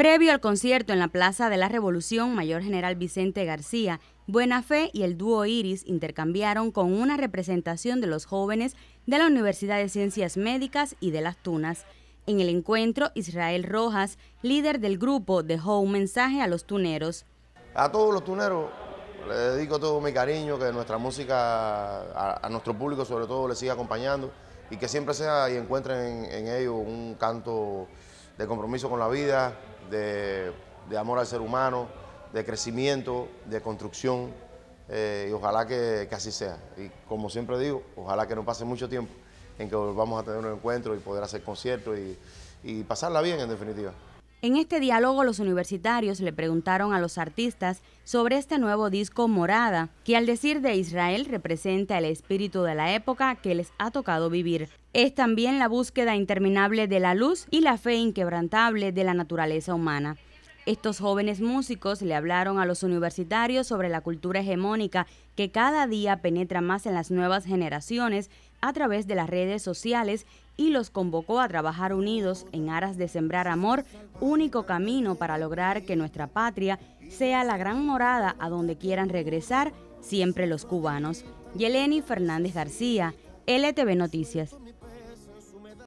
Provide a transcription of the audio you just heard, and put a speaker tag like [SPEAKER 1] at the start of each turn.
[SPEAKER 1] Previo al concierto en la Plaza de la Revolución, Mayor General Vicente García, Buena Fe y el dúo Iris intercambiaron con una representación de los jóvenes de la Universidad de Ciencias Médicas y de las Tunas. En el encuentro, Israel Rojas, líder del grupo, dejó un mensaje a los tuneros.
[SPEAKER 2] A todos los tuneros les dedico todo mi cariño, que nuestra música a, nuestro público sobre todo les siga acompañando y que siempre sea y encuentren en, ellos un canto de compromiso con la vida, de, amor al ser humano, de crecimiento, de construcción, eh, y ojalá que, así sea. Y como siempre digo, ojalá que no pase mucho tiempo en que volvamos a tener un encuentro y poder hacer conciertos y, y pasarla bien en definitiva.
[SPEAKER 1] En este diálogo los universitarios le preguntaron a los artistas sobre este nuevo disco Morada, que al decir de Israel representa el espíritu de la época que les ha tocado vivir. Es también la búsqueda interminable de la luz y la fe inquebrantable de la naturaleza humana. Estos jóvenes músicos le hablaron a los universitarios sobre la cultura hegemónica que cada día penetra más en las nuevas generaciones a través de las redes sociales y los convocó a trabajar unidos en aras de sembrar amor, único camino para lograr que nuestra patria sea la gran morada a donde quieran regresar siempre los cubanos. Yeleni Fernández García, LTV Noticias.